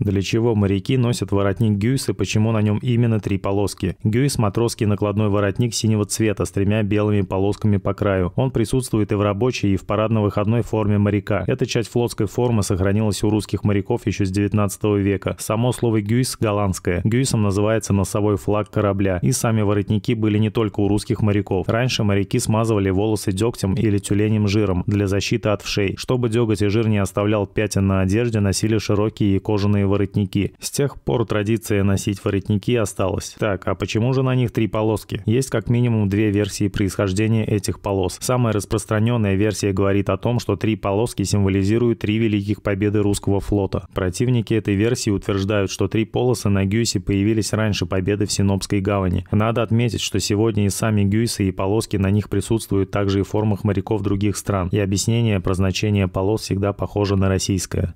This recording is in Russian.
Для чего моряки носят воротник Гюйс и почему на нем именно три полоски? Гюйс – матросский накладной воротник синего цвета с тремя белыми полосками по краю. Он присутствует и в рабочей, и в парадно-выходной форме моряка. Эта часть флотской формы сохранилась у русских моряков еще с 19 века. Само слово «гюйс» голландское. Гюйсом называется носовой флаг корабля. И сами воротники были не только у русских моряков. Раньше моряки смазывали волосы дегтем или тюленем жиром для защиты от вшей. Чтобы деготь и жир не оставлял пятен на одежде, носили широкие и кожаные воротники. С тех пор традиция носить воротники осталась. Так, а почему же на них три полоски? Есть как минимум две версии происхождения этих полос. Самая распространенная версия говорит о том, что три полоски символизируют три великих победы русского флота. Противники этой версии утверждают, что три полосы на Гюйсе появились раньше победы в Синопской гавани. Надо отметить, что сегодня и сами Гюйсы, и полоски на них присутствуют также и в формах моряков других стран, и объяснение про значение полос всегда похоже на российское.